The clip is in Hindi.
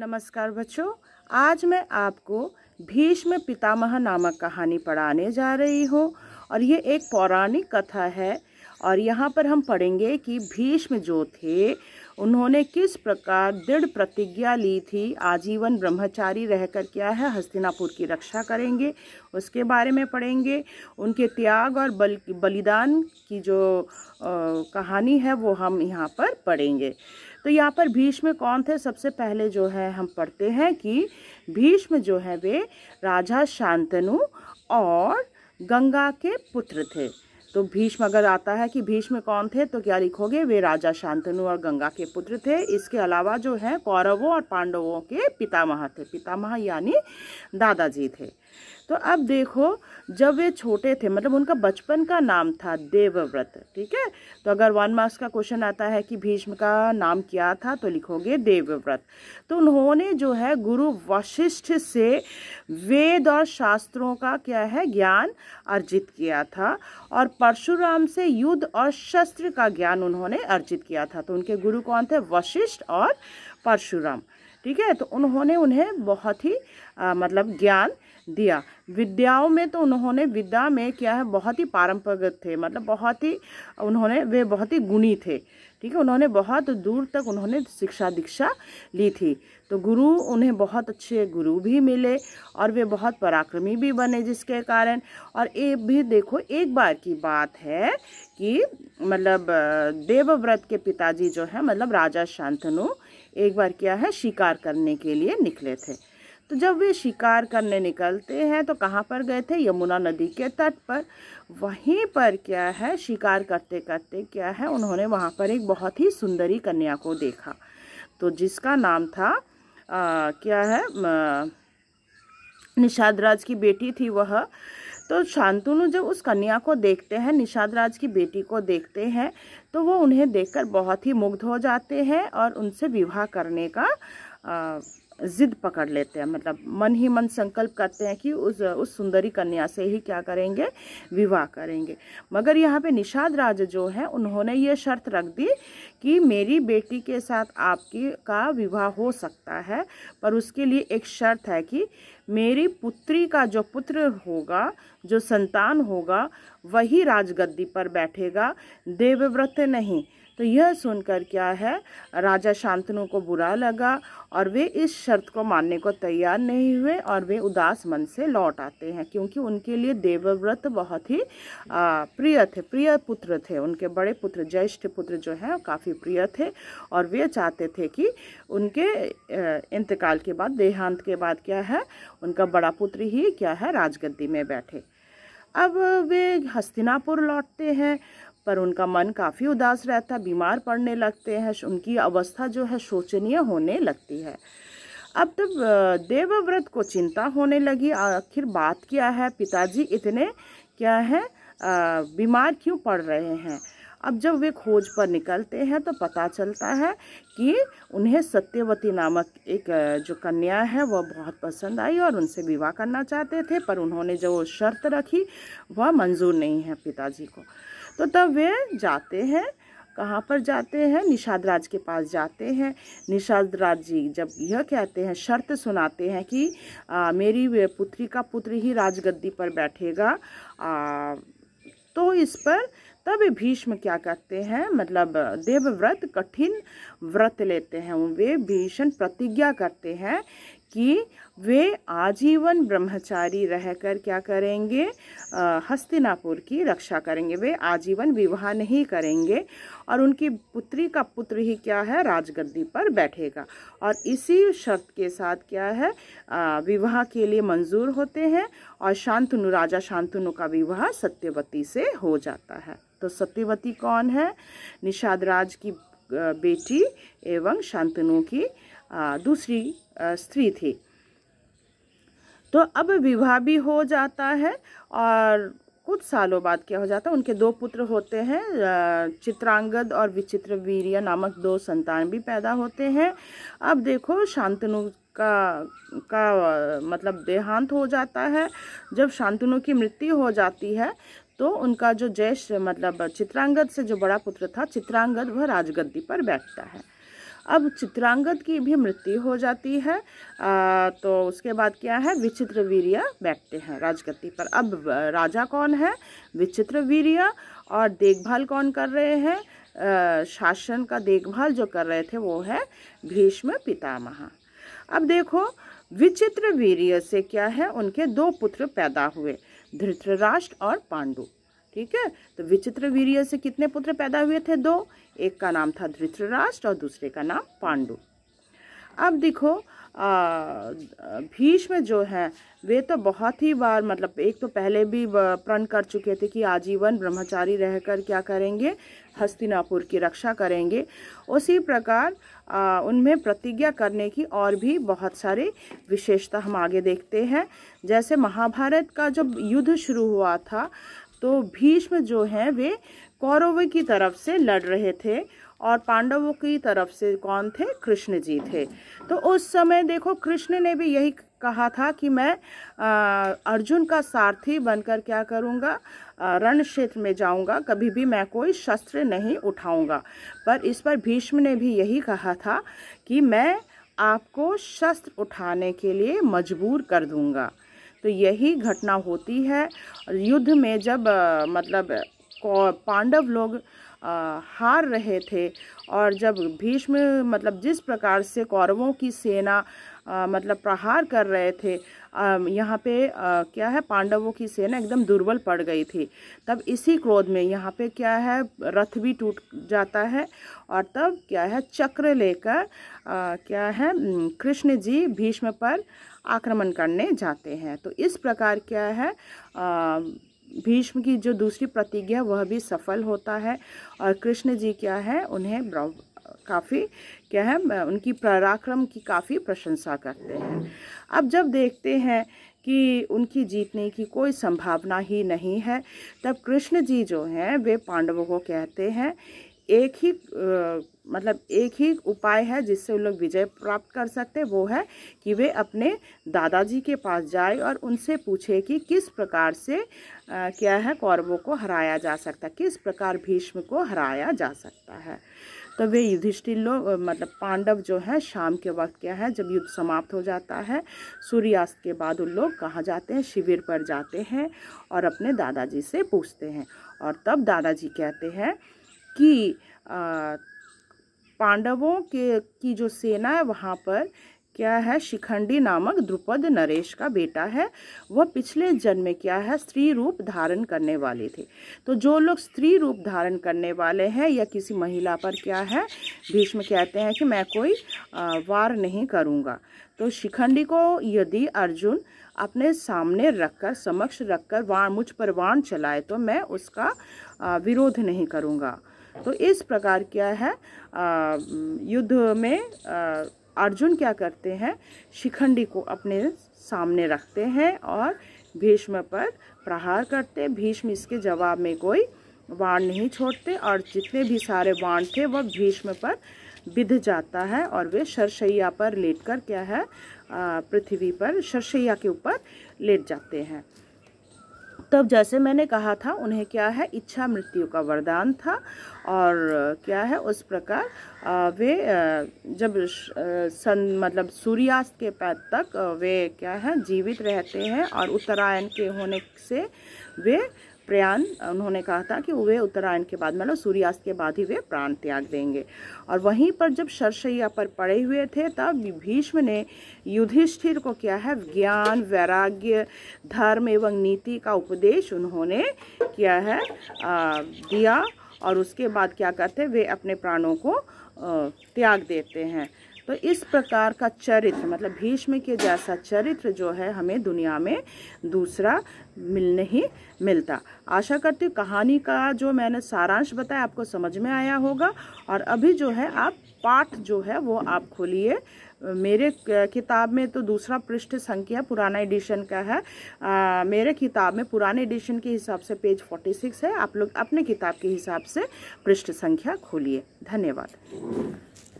नमस्कार बच्चों आज मैं आपको भीष्म पितामह नामक कहानी पढ़ाने जा रही हूँ और ये एक पौराणिक कथा है और यहाँ पर हम पढ़ेंगे कि भीष्म जो थे उन्होंने किस प्रकार दृढ़ प्रतिज्ञा ली थी आजीवन ब्रह्मचारी रहकर क्या है हस्तिनापुर की रक्षा करेंगे उसके बारे में पढ़ेंगे उनके त्याग और बल बलिदान की जो आ, कहानी है वो हम यहाँ पर पढ़ेंगे तो यहाँ पर भीष्म कौन थे सबसे पहले जो है हम पढ़ते हैं कि भीष्म जो है वे राजा शांतनु और गंगा के पुत्र थे तो भीष्म अगर आता है कि भीष्म कौन थे तो क्या लिखोगे वे राजा शांतनु और गंगा के पुत्र थे इसके अलावा जो है कौरवों और पांडवों के पितामह थे पितामह यानी दादाजी थे तो अब देखो जब वे छोटे थे मतलब उनका बचपन का नाम था देवव्रत ठीक है तो अगर वन मार्क्स का क्वेश्चन आता है कि भीष्म का नाम क्या था तो लिखोगे देवव्रत तो उन्होंने जो है गुरु वशिष्ठ से वेद और शास्त्रों का क्या है ज्ञान अर्जित किया था और परशुराम से युद्ध और शस्त्र का ज्ञान उन्होंने अर्जित किया था तो उनके गुरु कौन थे वशिष्ठ और परशुराम ठीक है तो उन्होंने उन्हें बहुत ही आ, मतलब ज्ञान दिया विद्याओं में तो उन्होंने विद्या में क्या है बहुत ही पारंपरिक थे मतलब बहुत ही उन्होंने वे बहुत ही गुणी थे ठीक है उन्होंने बहुत दूर तक उन्होंने शिक्षा दीक्षा ली थी तो गुरु उन्हें बहुत अच्छे गुरु भी मिले और वे बहुत पराक्रमी भी बने जिसके कारण और ये भी देखो एक बार की बात है कि मतलब देवव्रत के पिताजी जो है मतलब राजा शांतनु एक बार क्या है शिकार करने के लिए निकले थे तो जब वे शिकार करने निकलते हैं तो कहाँ पर गए थे यमुना नदी के तट पर वहीं पर क्या है शिकार करते करते क्या है उन्होंने वहाँ पर एक बहुत ही सुंदरी कन्या को देखा तो जिसका नाम था आ, क्या है निषाद राज की बेटी थी वह तो शांतनु जब उस कन्या को देखते हैं निषाद राज की बेटी को देखते हैं तो वो उन्हें देखकर बहुत ही मुग्ध हो जाते हैं और उनसे विवाह करने का जिद पकड़ लेते हैं मतलब मन ही मन संकल्प करते हैं कि उस उस सुंदरी कन्या से ही क्या करेंगे विवाह करेंगे मगर यहाँ पे निषाद राज जो है उन्होंने ये शर्त रख दी कि मेरी बेटी के साथ आपकी का विवाह हो सकता है पर उसके लिए एक शर्त है कि मेरी पुत्री का जो पुत्र होगा जो संतान होगा वही राजगद्दी पर बैठेगा देवव्रत नहीं तो यह सुनकर क्या है राजा शांतनु को बुरा लगा और वे इस शर्त को मानने को तैयार नहीं हुए और वे उदास मन से लौट आते हैं क्योंकि उनके लिए देवव्रत बहुत ही प्रिय थे प्रिय पुत्र थे उनके बड़े पुत्र ज्येष्ठ पुत्र जो हैं काफ़ी प्रिय थे और वे चाहते थे कि उनके इंतकाल के बाद देहांत के बाद क्या है उनका बड़ा पुत्र ही क्या है राजगद्दी में बैठे अब वे हस्तिनापुर लौटते हैं पर उनका मन काफ़ी उदास रहता है बीमार पड़ने लगते हैं उनकी अवस्था जो है शोचनीय होने लगती है अब तब देवव्रत को चिंता होने लगी आखिर बात क्या है पिताजी इतने क्या है बीमार क्यों पड़ रहे हैं अब जब वे खोज पर निकलते हैं तो पता चलता है कि उन्हें सत्यवती नामक एक जो कन्या है वह बहुत पसंद आई और उनसे विवाह करना चाहते थे पर उन्होंने जो शर्त रखी वह मंजूर नहीं है पिताजी को तो तब वे जाते हैं कहाँ पर जाते हैं निषाद राज के पास जाते हैं निषाद राज जी जब यह कहते हैं शर्त सुनाते हैं कि आ, मेरी पुत्री का पुत्र ही राजगद्दी पर बैठेगा आ, तो इस पर तब भीष्म क्या करते हैं मतलब देवव्रत कठिन व्रत लेते हैं वे भीषण प्रतिज्ञा करते हैं कि वे आजीवन ब्रह्मचारी रहकर क्या करेंगे हस्तिनापुर की रक्षा करेंगे वे आजीवन विवाह नहीं करेंगे और उनकी पुत्री का पुत्र ही क्या है राजगद्दी पर बैठेगा और इसी शर्त के साथ क्या है विवाह के लिए मंजूर होते हैं और शांतनु राजा शांतनु का विवाह सत्यवती से हो जाता है तो सत्यवती कौन है निषाद राज की बेटी एवं शांतनु की दूसरी स्त्री थी तो अब विवाह भी हो जाता है और कुछ सालों बाद क्या हो जाता है उनके दो पुत्र होते हैं चित्रांगद और विचित्र वीर्य नामक दो संतान भी पैदा होते हैं अब देखो शांतनु का का मतलब देहांत हो जाता है जब शांतनु की मृत्यु हो जाती है तो उनका जो जयश मतलब चित्रांगद से जो बड़ा पुत्र था चित्रांगद वह राजगद्दी पर बैठता है अब चित्रांगद की भी मृत्यु हो जाती है आ, तो उसके बाद क्या है विचित्र वीर्य बैठते हैं राजगद्दी पर अब राजा कौन है विचित्र वीर्य और देखभाल कौन कर रहे हैं शासन का देखभाल जो कर रहे थे वो है भीष्म पितामह अब देखो विचित्र वीर्य से क्या है उनके दो पुत्र पैदा हुए धृतराष्ट्र और पांडु ठीक है तो विचित्र वीर्य से कितने पुत्र पैदा हुए थे दो एक का नाम था धृतराष्ट्र और दूसरे का नाम पांडु अब देखो भीष्म जो हैं वे तो बहुत ही बार मतलब एक तो पहले भी प्रण कर चुके थे कि आजीवन ब्रह्मचारी रहकर क्या करेंगे हस्तिनापुर की रक्षा करेंगे उसी प्रकार आ, उनमें प्रतिज्ञा करने की और भी बहुत सारी विशेषता हम आगे देखते हैं जैसे महाभारत का जब युद्ध शुरू हुआ था तो भीष्म जो हैं वे कौरव की तरफ से लड़ रहे थे और पांडवों की तरफ से कौन थे कृष्ण जी थे तो उस समय देखो कृष्ण ने भी यही कहा था कि मैं आ, अर्जुन का सारथी बनकर क्या करूँगा रण क्षेत्र में जाऊँगा कभी भी मैं कोई शस्त्र नहीं उठाऊँगा पर इस पर भीष्म ने भी यही कहा था कि मैं आपको शस्त्र उठाने के लिए मजबूर कर दूँगा तो यही घटना होती है युद्ध में जब मतलब पांडव लोग आ, हार रहे थे और जब भीष्म मतलब जिस प्रकार से कौरवों की सेना आ, मतलब प्रहार कर रहे थे यहाँ पे आ, क्या है पांडवों की सेना एकदम दुर्बल पड़ गई थी तब इसी क्रोध में यहाँ पे क्या है रथ भी टूट जाता है और तब क्या है चक्र लेकर क्या है कृष्ण जी भीष्म पर आक्रमण करने जाते हैं तो इस प्रकार क्या है भीष्म की जो दूसरी प्रतिज्ञा वह भी सफल होता है और कृष्ण जी क्या है उन्हें काफ़ी क्या है उनकी पराक्रम की काफ़ी प्रशंसा करते हैं अब जब देखते हैं कि उनकी जीतने की कोई संभावना ही नहीं है तब कृष्ण जी जो हैं वे पांडवों को कहते हैं एक ही मतलब एक ही उपाय है जिससे उन लोग विजय प्राप्त कर सकते वो है कि वे अपने दादाजी के पास जाए और उनसे पूछे कि किस प्रकार से आ, क्या है कौरवों को हराया जा सकता किस प्रकार भीष्म को हराया जा सकता है तो वे युधिष्ठिर लोग मतलब पांडव जो हैं शाम के वक्त क्या है जब युद्ध समाप्त हो जाता है सूर्यास्त के बाद उन लोग कहाँ जाते हैं शिविर पर जाते हैं और अपने दादाजी से पूछते हैं और तब दादाजी कहते हैं कि आ, पांडवों के की जो सेना है वहाँ पर क्या है शिखंडी नामक द्रुपद नरेश का बेटा है वह पिछले जन्म क्या है स्त्री रूप धारण करने वाले थे तो जो लोग स्त्री रूप धारण करने वाले हैं या किसी महिला पर क्या है भीष्म कहते हैं कि मैं कोई वार नहीं करूँगा तो शिखंडी को यदि अर्जुन अपने सामने रखकर समक्ष रखकर वाण मुझ पर वाण चलाए तो मैं उसका विरोध नहीं करूँगा तो इस प्रकार क्या है आ, युद्ध में आ, अर्जुन क्या करते हैं शिखंडी को अपने सामने रखते हैं और भीष्म पर प्रहार करते भीष्म इसके जवाब में कोई वाण नहीं छोड़ते और जितने भी सारे वाण थे वह भीष्म पर विध जाता है और वे शरशैया पर लेटकर क्या है पृथ्वी पर शरशैया के ऊपर लेट जाते हैं तब जैसे मैंने कहा था उन्हें क्या है इच्छा मृत्यु का वरदान था और क्या है उस प्रकार वे जब सन मतलब सूर्यास्त के पैद तक वे क्या है जीवित रहते हैं और उत्तरायण के होने से वे प्रयाण उन्होंने कहा था कि वे उत्तरायण के बाद मतलब सूर्यास्त के बाद ही वे प्राण त्याग देंगे और वहीं पर जब शरशैया पर पड़े हुए थे तब भीष्म ने युधिष्ठिर को किया है ज्ञान वैराग्य धर्म एवं नीति का उपदेश उन्होंने किया है आ, दिया और उसके बाद क्या करते वे अपने प्राणों को त्याग देते हैं तो इस प्रकार का चरित्र मतलब भीष्म के जैसा चरित्र जो है हमें दुनिया में दूसरा मिल नहीं मिलता आशा करती हूँ कहानी का जो मैंने सारांश बताया आपको समझ में आया होगा और अभी जो है आप पाठ जो है वो आप खोलिए मेरे किताब में तो दूसरा पृष्ठ संख्या पुराना एडिशन का है आ, मेरे किताब में पुराने एडिशन के हिसाब से पेज 46 है आप लोग अपने किताब के हिसाब से पृष्ठ संख्या खोलिए धन्यवाद